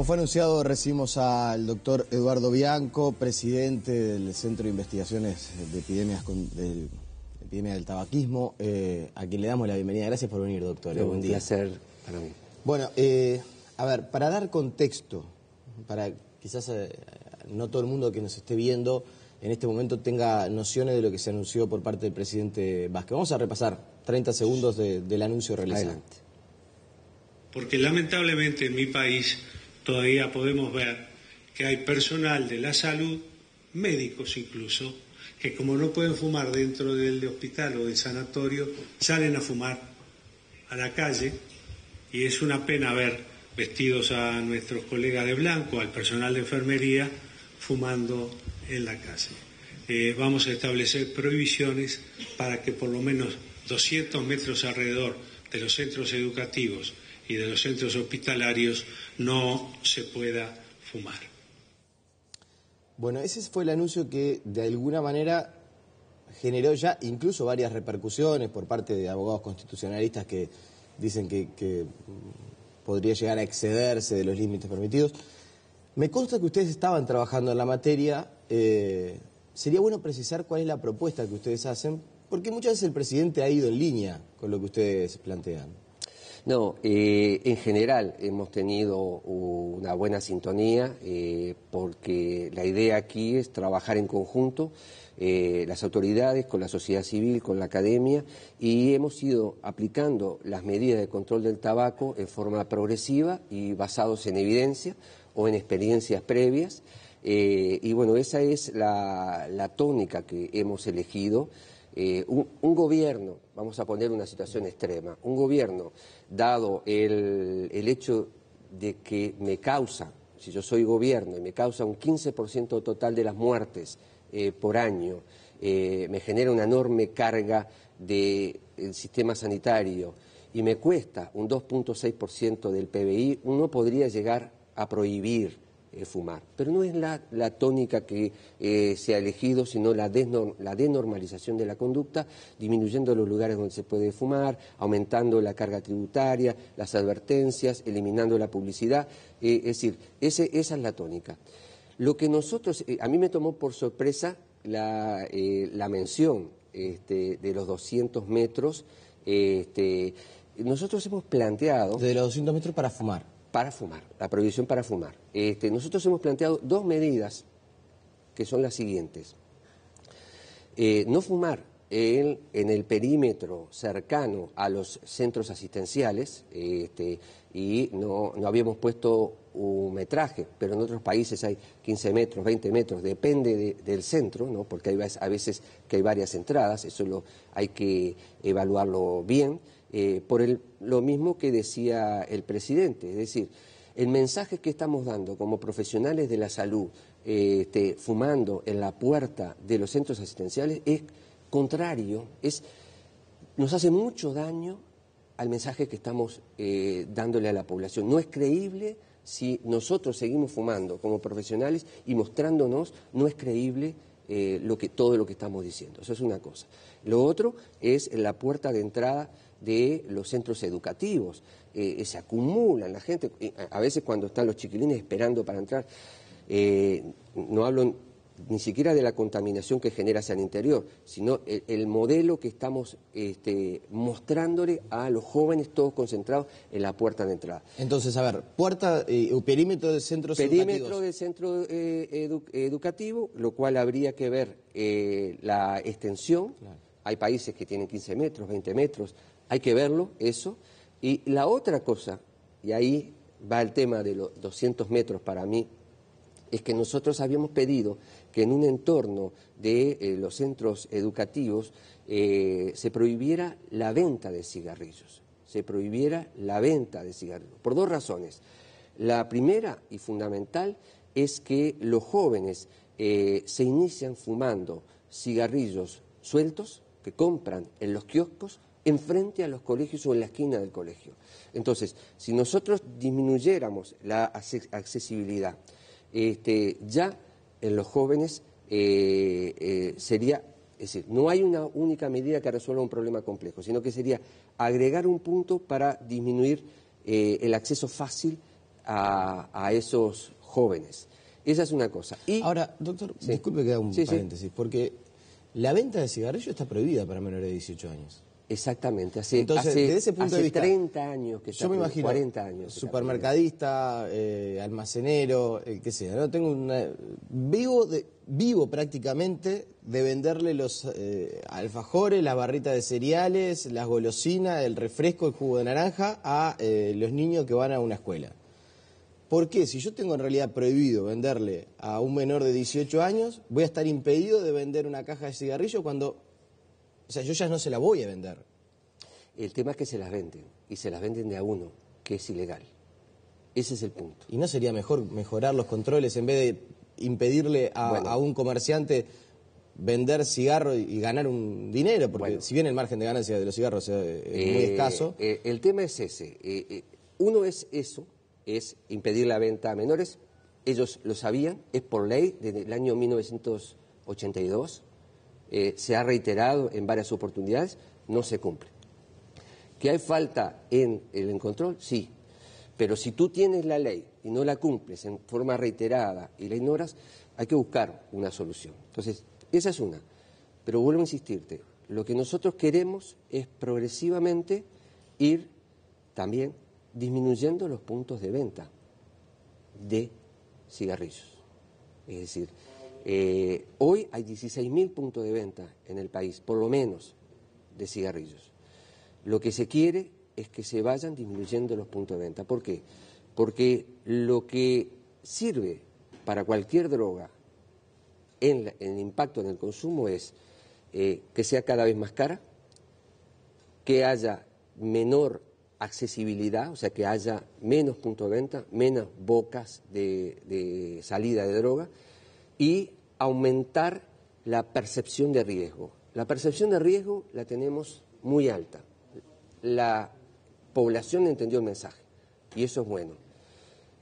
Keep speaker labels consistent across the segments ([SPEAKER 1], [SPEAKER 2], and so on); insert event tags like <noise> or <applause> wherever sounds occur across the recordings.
[SPEAKER 1] Como fue anunciado, recibimos al doctor Eduardo Bianco, presidente del Centro de Investigaciones de Epidemias del, del Tabaquismo, eh, a quien le damos la bienvenida. Gracias por venir, doctor. Eh, buen día. Un placer para mí. Bueno, eh, a ver, para dar contexto, para quizás no todo el mundo que nos esté viendo en este momento tenga nociones de lo que se anunció por parte del presidente Vázquez. Vamos a repasar 30 segundos del anuncio realizado.
[SPEAKER 2] Porque lamentablemente en mi país todavía podemos ver que hay personal de la salud, médicos incluso, que como no pueden fumar dentro del hospital o del sanatorio, salen a fumar a la calle y es una pena ver vestidos a nuestros colegas de blanco, al personal de enfermería, fumando en la calle. Eh, vamos a establecer prohibiciones para que por lo menos 200 metros alrededor de los centros educativos y de los centros hospitalarios no se pueda fumar.
[SPEAKER 1] Bueno, ese fue el anuncio que de alguna manera generó ya incluso varias repercusiones por parte de abogados constitucionalistas que dicen que, podría llegar a excederse de los límites permitidos. Me consta que ustedes estaban trabajando en la materia. Eh, sería bueno precisar cuál es la propuesta que ustedes hacen, porque muchas veces el presidente ha ido en línea con lo que ustedes plantean.
[SPEAKER 2] No, eh, en general hemos tenido una buena sintonía eh, porque la idea aquí es trabajar en conjunto. Eh, las autoridades, con la sociedad civil, con la academia, y hemos ido aplicando las medidas de control del tabaco en forma progresiva y basados en evidencia o en experiencias previas. y bueno, esa es la tónica que hemos elegido. Eh, un, gobierno, vamos a poner una situación extrema, un gobierno, dado el, el hecho de que me causa, si yo soy gobierno y me causa un 15% total de las muertes eh, por año, eh, me genera una enorme carga del sistema sanitario y me cuesta un 2.6% del PBI, uno podría llegar a prohibir eh, fumar. Pero no es la, la tónica que eh, se ha elegido, sino la, la denormalización de la conducta, disminuyendo los lugares donde se puede fumar, aumentando la carga tributaria, las advertencias, eliminando la publicidad. Eh, es decir, esa es la tónica. Lo que nosotros, a mí me tomó por sorpresa la, la mención este, de los 200 metros. Este, nosotros hemos planteado... De los 200 metros para fumar para fumar, la prohibición para fumar. Este, nosotros hemos planteado dos medidas que son las siguientes. Eh, no fumar en, el perímetro cercano a los centros asistenciales este, y no, no, habíamos puesto un metraje, pero en otros países hay 15 metros, 20 metros, depende del centro, ¿no? porque hay a veces que hay varias entradas, eso lo, hay que evaluarlo bien. Eh, por lo mismo que decía el presidente, es decir, el mensaje que estamos dando como profesionales de la salud, eh, este, fumando en la puerta de los centros asistenciales, es contrario, es, nos hace mucho daño al mensaje que estamos eh, dándole a la población. No es creíble si nosotros seguimos fumando como profesionales y mostrándonos, no es creíble lo que, todo lo que estamos diciendo. Eso es una cosa. Lo otro es la puerta de entrada de los centros educativos. Eh, eh, se acumulan la gente, eh, a veces cuando están los chiquilines esperando para entrar. no hablo ni siquiera de la contaminación que genera hacia el interior, sino el, modelo que estamos este, mostrándole a los jóvenes todos concentrados en la puerta de entrada. Entonces, a ver, puerta, o perímetro de centros perímetro de centro educativo, lo cual habría que ver la extensión. Hay países que tienen 15 metros, 20 metros, hay que verlo, eso. Y la otra cosa, y ahí va el tema de los 200 metros para mí, es que nosotros habíamos pedido que en un entorno de eh, los centros educativos eh, se prohibiera la venta de cigarrillos, se prohibiera la venta de cigarrillos, por dos razones. La primera y fundamental es que los jóvenes eh, se inician fumando cigarrillos sueltos que compran en los kioscos enfrente a los colegios o en la esquina del colegio. Entonces, si nosotros disminuyéramos la accesibilidad, este, ya en los jóvenes eh, eh, sería, es decir, no hay una única medida que resuelva un problema complejo, sino que sería agregar un punto para disminuir eh, el acceso fácil a, esos jóvenes. Esa es una cosa. Y, Ahora, doctor, disculpe que haga un paréntesis, porque la venta de cigarrillos está prohibida para menores de 18 años. Exactamente, hace, Entonces, desde ese punto de vista, 30 años que yo me imagino, 40
[SPEAKER 1] años. Supermercadista, eh, almacenero, el que sea. ¿no? Tengo una, vivo, de, vivo prácticamente de venderle los eh, alfajores, las barritas de cereales, las golosinas, el refresco, el jugo de naranja a eh, los niños que van a una escuela. ¿Por qué? Si yo tengo en realidad prohibido venderle a un menor de 18 años, voy a estar impedido de vender una caja de cigarrillos cuando o sea, yo ya no se la voy a vender. El tema es que se las venden, y se las venden de a uno, que es ilegal. Ese es el punto. ¿Y no sería mejor mejorar los controles en vez de impedirle a, un comerciante vender cigarro y ganar un dinero? Porque si bien el margen de ganancia de los cigarros eh, es muy eh, escaso...
[SPEAKER 2] Eh, el tema es ese. uno es eso, es impedir la venta a menores. Ellos lo sabían, es por ley, desde el año 1982. Eh, se ha reiterado en varias oportunidades, no se cumple. ¿Que hay falta en el control? Sí. Pero si tú tienes la ley y no la cumples en forma reiterada y la ignoras, hay que buscar una solución. Entonces, esa es una. Pero vuelvo a insistirte, lo que nosotros queremos es progresivamente ir también disminuyendo los puntos de venta de cigarrillos. Es decir, eh, hoy hay 16.000 puntos de venta en el país, por lo menos, de cigarrillos. Lo que se quiere es que se vayan disminuyendo los puntos de venta. ¿Por qué? Porque lo que sirve para cualquier droga en, el impacto en el consumo es eh, que sea cada vez más cara, que haya menor accesibilidad, o sea, que haya menos puntos de venta, menos bocas de salida de droga y aumentar la percepción de riesgo. La percepción de riesgo la tenemos muy alta. La población entendió el mensaje y eso es bueno.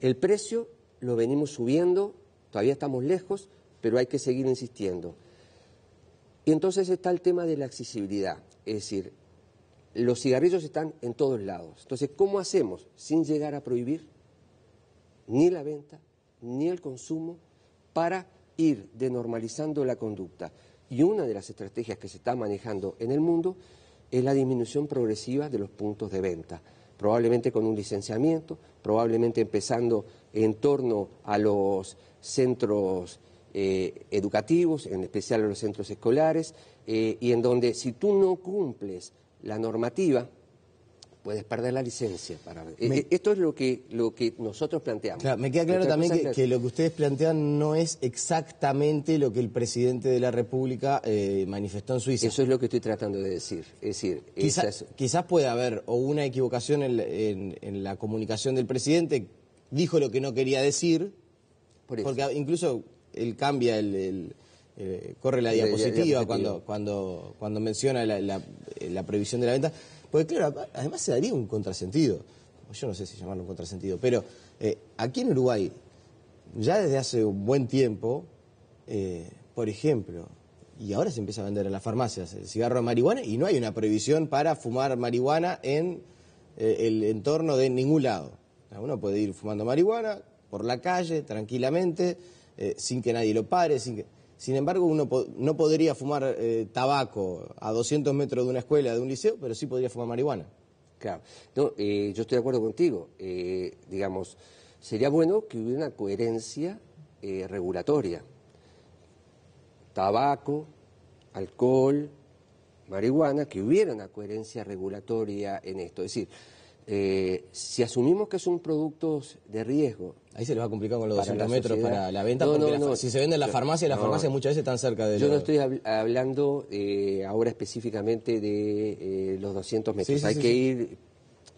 [SPEAKER 2] El precio lo venimos subiendo, todavía estamos lejos, pero hay que seguir insistiendo. Y entonces está el tema de la accesibilidad, es decir, los cigarrillos están en todos lados. Entonces, ¿cómo hacemos sin llegar a prohibir ni la venta, ni el consumo, para ir denormalizando la conducta. Y una de las estrategias que se está manejando en el mundo es la disminución progresiva de los puntos de venta, probablemente con un licenciamiento, probablemente empezando en torno a los centros eh, educativos, en especial a los centros escolares, eh, y en donde si tú no cumples la normativa, puedes perder la licencia. Para... Eh, eh, esto es lo que, lo que nosotros planteamos. me queda claro también que,
[SPEAKER 1] lo que ustedes plantean no es exactamente lo que el presidente de la República eh, manifestó en Suiza. Eso es lo que estoy tratando de
[SPEAKER 2] decir. Es decir
[SPEAKER 1] quizás, puede haber o una equivocación en, la comunicación del presidente, dijo lo que no quería decir, porque incluso él cambia el, corre la diapositiva, cuando, cuando, cuando menciona la, previsión de la venta. Porque claro, además se daría un contrasentido. Yo no sé si llamarlo un contrasentido, pero eh, aquí en Uruguay, ya desde hace un buen tiempo, eh, por ejemplo, y ahora se empieza a vender en las farmacias el cigarro de marihuana y no hay una prohibición para fumar marihuana en eh, el entorno de ningún lado. Uno puede ir fumando marihuana por la calle tranquilamente, sin que nadie lo pare, sin que sin embargo, uno no podría fumar eh, tabaco a 200 metros
[SPEAKER 2] de una escuela, de un liceo, pero sí podría fumar marihuana. Claro. Eh, yo estoy de acuerdo contigo. Eh, digamos, sería bueno que hubiera una coherencia regulatoria. Tabaco, alcohol, marihuana, que hubiera una coherencia regulatoria en esto. Es decir, eh, si asumimos que son productos de riesgo. Ahí se les va a complicar con los 200 metros para la venta, porque no, no, si se vende en la farmacia, las farmacias muchas veces están cerca de. Yo no estoy hablando eh, ahora específicamente de eh, los 200 metros. Hay que ir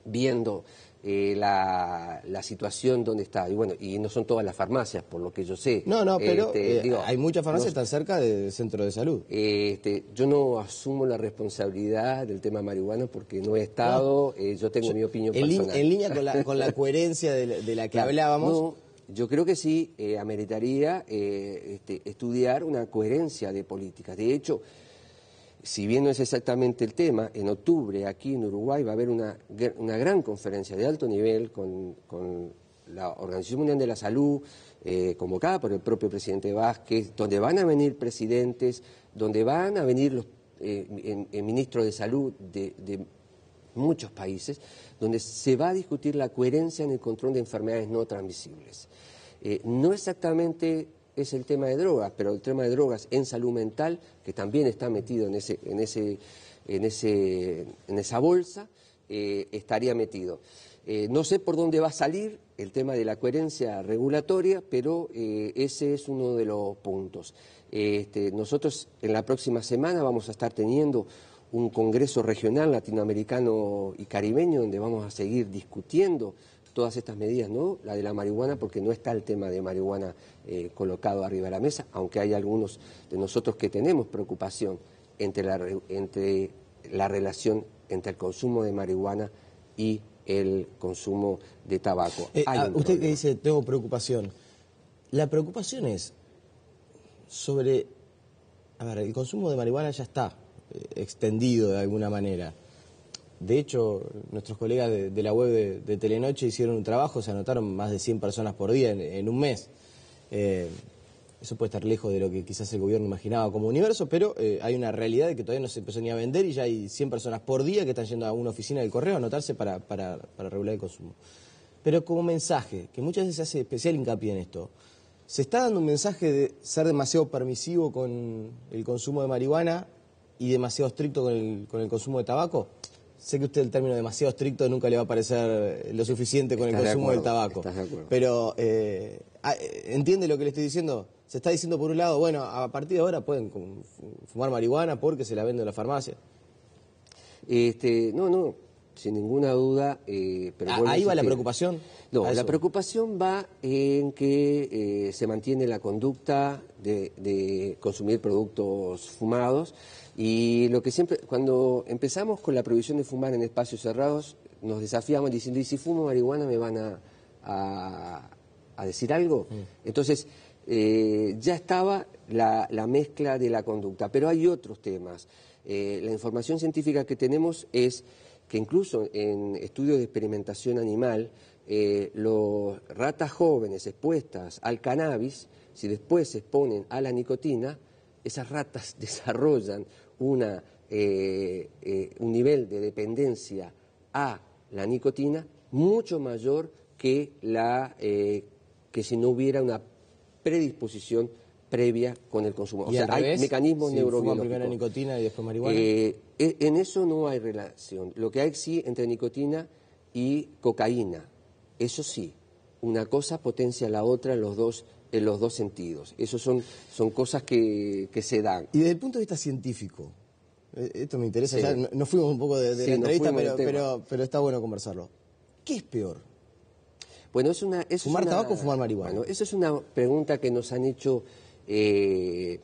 [SPEAKER 2] viendo eh, la, la, situación donde está. Y bueno, y no son todas las farmacias, por lo que yo sé. No, no, pero este, eh, hay muchas farmacias tan están cerca del centro de salud. este, yo no asumo la responsabilidad del tema marihuana porque no he estado, eh, yo tengo mi opinión personal. en línea con la, <laughs> coherencia de la, que hablábamos. yo creo que sí, ameritaría este, estudiar una coherencia de políticas. De hecho, si bien no es exactamente el tema, en octubre aquí en Uruguay va a haber una, una gran conferencia de alto nivel con, la Organización Mundial de la Salud, eh, convocada por el propio presidente Vázquez, donde van a venir presidentes, donde van a venir los eh, ministros de salud de, muchos países, donde se va a discutir la coherencia en el control de enfermedades no transmisibles. Eh, no exactamente es el tema de drogas, pero el tema de drogas en salud mental, que también está metido en, esa bolsa, eh, estaría metido. Eh, no sé por dónde va a salir el tema de la coherencia regulatoria, pero eh, ese es uno de los puntos. Este, nosotros en la próxima semana vamos a estar teniendo un congreso regional latinoamericano y caribeño donde vamos a seguir discutiendo todas estas medidas, ¿no? La de la marihuana, porque no está el tema de marihuana eh, colocado arriba de la mesa, aunque hay algunos de nosotros que tenemos preocupación entre la, entre la relación entre el consumo de marihuana y el consumo de tabaco. Eh, ah, usted que
[SPEAKER 1] dice, tengo preocupación. La preocupación es sobre... A ver, el consumo de marihuana ya está eh, extendido de alguna manera. De hecho, nuestros colegas de, la web de, Telenoche hicieron un trabajo, se anotaron más de 100 personas por día en, un mes. Eh, eso puede estar lejos de lo que quizás el gobierno imaginaba como universo, pero eh, hay una realidad de que todavía no se empezó ni a vender y ya hay 100 personas por día que están yendo a una oficina del correo a anotarse para, para, regular el consumo. Pero como mensaje, que muchas veces se hace especial hincapié en esto, se está dando un mensaje de ser demasiado permisivo con el consumo de marihuana y demasiado estricto con el, con el consumo de tabaco. Sé que usted el término demasiado estricto nunca le va a parecer eh, lo suficiente con el consumo del tabaco. pero, eh, ah, eh, ¿entiende lo que le estoy diciendo? Se está diciendo por un lado, bueno, a partir de ahora pueden fumar
[SPEAKER 2] marihuana porque se la venden en la farmacia. Este, no, no, sin ninguna duda. Eh, pero ah, ¿Ahí va la preocupación? No, la preocupación va en que eh, se mantiene la conducta de, consumir productos fumados y lo que siempre, cuando empezamos con la prohibición de fumar en espacios cerrados, nos desafiamos diciendo, ¿y si fumo marihuana me van a, a, decir algo? Mm. Entonces, eh, ya estaba la mezcla de la conducta, pero hay otros temas. la información científica que tenemos es que incluso en estudios de experimentación animal, eh, las ratas jóvenes expuestas al cannabis, si después se exponen a la nicotina, esas ratas <laughs> desarrollan una, eh, eh, un nivel de dependencia a la nicotina mucho mayor que, la, que si no hubiera una predisposición previa con el consumo. o sea, hay mecanismos nicotina y después marihuana? E, en eso no hay relación. Lo que hay sí entre nicotina y cocaína. Eso sí, una cosa potencia a la otra en los dos, en los dos sentidos. Eso son, son cosas que, se dan. Y desde el punto de vista científico,
[SPEAKER 1] eh, esto me interesa, ya
[SPEAKER 2] nos fuimos un poco de, pero, está bueno conversarlo. ¿Qué es peor? Bueno, es una... Es ¿Fumar tabaco o fumar marihuana? esa es una pregunta que nos han hecho eh,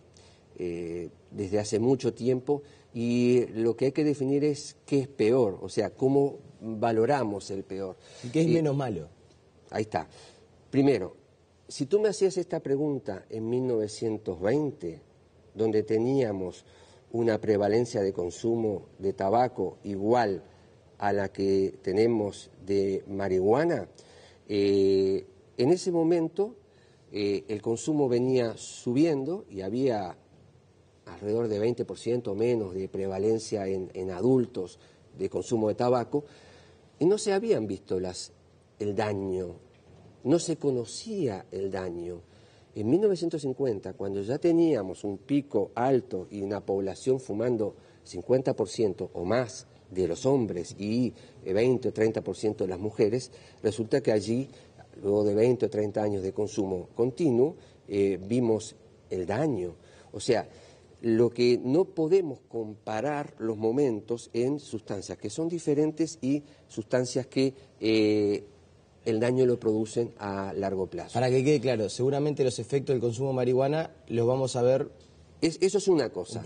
[SPEAKER 2] eh, desde hace mucho tiempo y lo que hay que definir es qué es peor, o sea, cómo valoramos el peor. ¿Y qué es menos malo? Ahí está. Primero, si tú me hacías esta pregunta en 1920, donde teníamos una prevalencia de consumo de tabaco igual a la que tenemos de marihuana, eh, en ese momento eh, el consumo venía subiendo y había alrededor de 20% o menos de prevalencia en, adultos de consumo de tabaco, y no se habían visto las, el daño, no se conocía el daño. En 1950, cuando ya teníamos un pico alto y una población fumando 50% o más de los hombres y 20 eh, o 30% de las mujeres, resulta que allí, luego de 20 o 30 años de consumo continuo, eh, vimos el daño. O sea, lo que no podemos comparar los momentos en sustancias que son diferentes y sustancias que eh, el daño lo producen a largo plazo. Para que
[SPEAKER 1] quede claro, seguramente los efectos del consumo de marihuana
[SPEAKER 2] los vamos a ver. Es, eso es una cosa.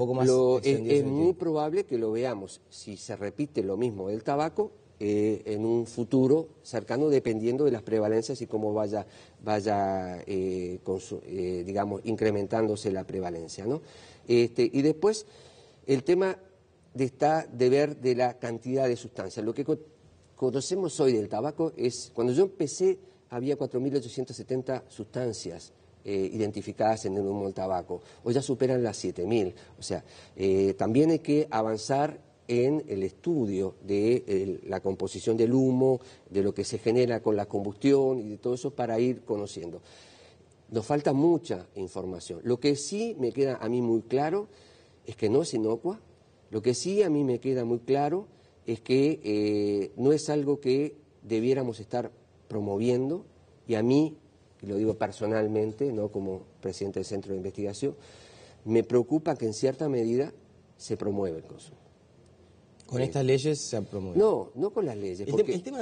[SPEAKER 2] Eh, es, muy probable que lo veamos si se repite lo mismo del tabaco eh, en un futuro cercano, dependiendo de las prevalencias y cómo vaya, vaya digamos, incrementándose la prevalencia, ¿no? Este, y después el tema de está de ver de la cantidad de sustancias. Lo que conocemos hoy del tabaco es, cuando yo empecé había 4.870 sustancias eh, identificadas en el humo del tabaco, hoy ya superan las 7.000. O sea, eh, también hay que avanzar en el estudio de la composición del humo, de lo que se genera con la combustión y de todo eso para ir conociendo. Nos falta mucha información. Lo que sí me queda a mí muy claro es que no es inocua. Lo que sí a mí me queda muy claro es que eh, no es algo que debiéramos estar promoviendo. Y a mí, y lo digo personalmente, no como presidente del Centro de Investigación, me preocupa que en cierta medida se promueva el consumo. ¿Con eh, estas leyes se ha promovido? No, no con las leyes. porque... el tema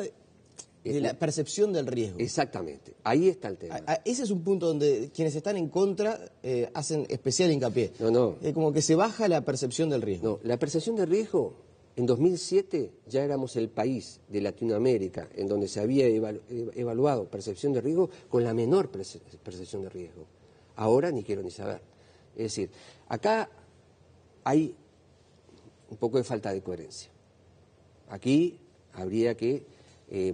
[SPEAKER 2] la este, percepción del riesgo. Exactamente, ahí está el tema. ese es un punto donde quienes están en contra eh, hacen especial hincapié. No, no. es como que se baja la percepción del riesgo. No, la percepción del riesgo, en 2007 ya éramos el país de Latinoamérica en donde se había evaluado percepción de riesgo con la menor percepción de riesgo. Ahora ni quiero ni saber. Es decir, acá hay un poco de falta de coherencia. Aquí habría que eh,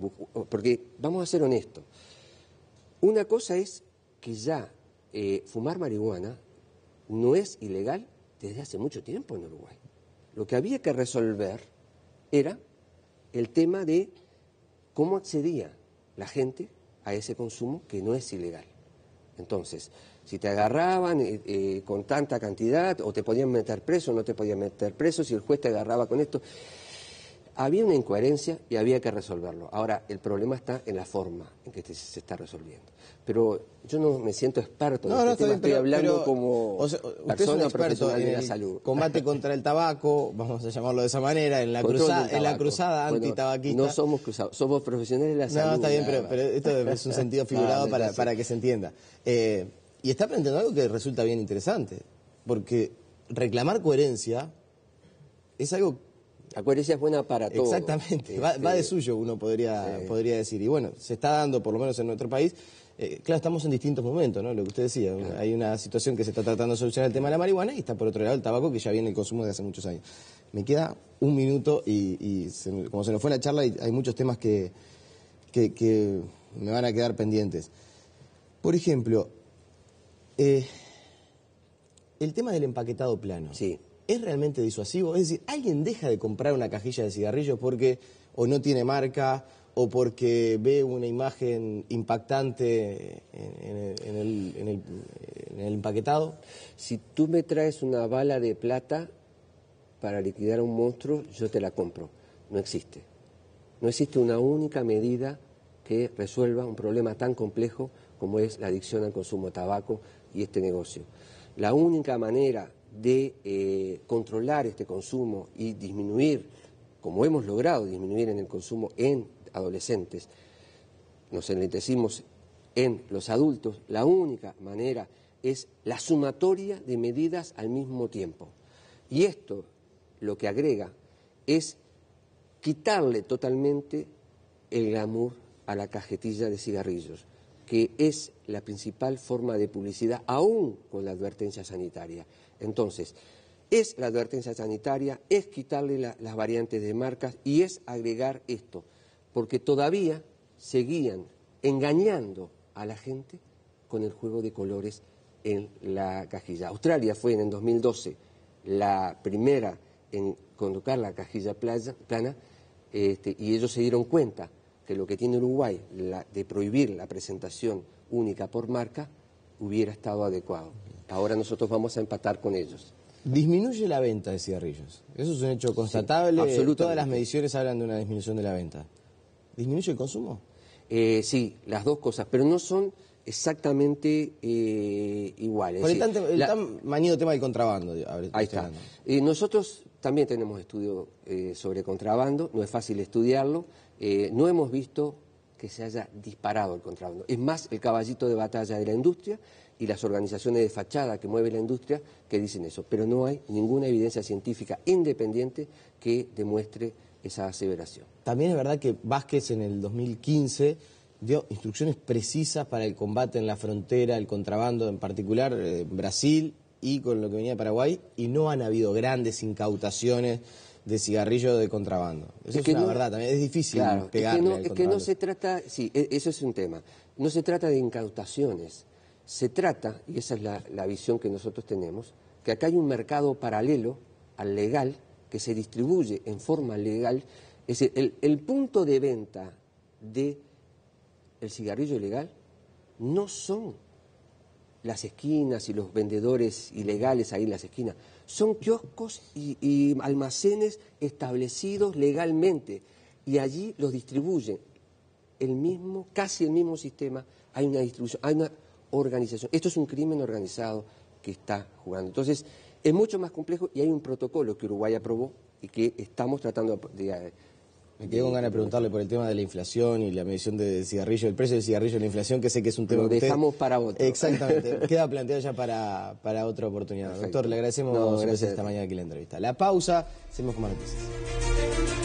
[SPEAKER 2] porque vamos a ser honestos, una cosa es que ya eh, fumar marihuana no es ilegal desde hace mucho tiempo en Uruguay. Lo que había que resolver era el tema de cómo accedía la gente a ese consumo que no es ilegal. Entonces, si te agarraban eh, con tanta cantidad o te podían meter preso no te podían meter preso, si el juez te agarraba con esto había una incoherencia y había que resolverlo. Ahora, el problema está en la forma en que se está resolviendo. Pero yo no me siento experto en no, este estoy hablando como usted es un experto en la salud. Combate
[SPEAKER 1] <laughs> contra el tabaco, vamos a llamarlo de esa manera, en la, cruzada, en la No somos cruzados, somos profesionales de la salud. No, está bien, pero, esto es un sentido <laughs> figurado para, para, que se entienda. Eh, y está planteando algo que resulta bien interesante, porque reclamar coherencia es algo la coherencia es buena para todo. Exactamente, va, de suyo, uno podría, podría decir. Y bueno, se está dando, por lo menos en nuestro país. Eh, claro, estamos en distintos momentos, ¿no? Lo que usted decía. Hay una situación que se está tratando de solucionar el tema de la marihuana y está por otro lado el tabaco, que ya viene el consumo de hace muchos años. Me queda un minuto y, como se nos fue la charla, hay muchos temas que, que, me van a quedar pendientes. Por ejemplo, eh, el tema del empaquetado plano. Sí. ¿Es realmente disuasivo? Es decir, ¿alguien deja de comprar una cajilla de cigarrillos porque o no tiene marca o porque ve una imagen
[SPEAKER 2] impactante en, el, el, empaquetado? Si tú me traes una bala de plata para liquidar a un monstruo, yo te la compro. No existe. No existe una única medida que resuelva un problema tan complejo como es la adicción al consumo de tabaco y este negocio. La única manera de eh, controlar este consumo y disminuir, como hemos logrado disminuir en el consumo en adolescentes, nos enlentecimos en los adultos, la única manera es la sumatoria de medidas al mismo tiempo. Y esto lo que agrega es quitarle totalmente el glamour a la cajetilla de cigarrillos que es la principal forma de publicidad, aún con la advertencia sanitaria. Entonces, es la advertencia sanitaria, es quitarle las variantes de marcas y es agregar esto, porque todavía seguían engañando a la gente con el juego de colores en la cajilla. Australia fue en el 2012 la primera en colocar la cajilla plana este, y ellos se dieron cuenta que lo que tiene Uruguay de prohibir la presentación única por marca hubiera estado adecuado. Ahora nosotros vamos a empatar con ellos.
[SPEAKER 1] Disminuye
[SPEAKER 2] la venta de cigarrillos. Eso es un hecho constatable. Todas las mediciones
[SPEAKER 1] hablan de una disminución de la venta. ¿Disminuye el consumo?
[SPEAKER 2] Eh, sí, las dos cosas, pero no son exactamente eh, iguales. Por el, tan, el manido tema del contrabando. ahí está. Eh, nosotros también tenemos estudios sobre contrabando, no es fácil estudiarlo eh, no hemos visto que se haya disparado el contrabando. Es más el caballito de batalla de la industria y las organizaciones de fachada que mueve la industria que dicen eso. Pero no hay ninguna evidencia científica independiente que demuestre esa aseveración.
[SPEAKER 1] También es verdad que Vázquez en el 2015 dio instrucciones precisas para el combate en la frontera, el contrabando en particular, eh, en Brasil y con lo que venía de Paraguay, y no han habido grandes incautaciones de cigarrillo de contrabando. Eso es, verdad también, es difícil pegarle es que, no, que no se
[SPEAKER 2] trata, sí, e-, eso es un tema, no se trata de incautaciones, se trata, y esa es la, visión que nosotros tenemos, que acá hay un mercado paralelo al legal que se distribuye en forma legal, es el, el punto de venta de el cigarrillo ilegal no son las esquinas y los vendedores ilegales ahí en las esquinas, son kioscos y, almacenes establecidos legalmente y allí los distribuyen. El mismo, casi el mismo sistema, hay una distribución, hay una organización. Esto es un crimen organizado que está jugando. Entonces, es mucho más complejo y hay un protocolo que Uruguay aprobó y que estamos tratando de me quedé con ganas de preguntarle por el tema de la inflación y la medición del cigarrillo, el
[SPEAKER 1] precio del cigarrillo y la inflación, que sé que es un tema Lo que usted... dejamos para otro. Exactamente, <laughs> queda planteado ya para, otra oportunidad. Doctor, le agradecemos esta mañana aquí la entrevista. La pausa, seguimos con más noticias.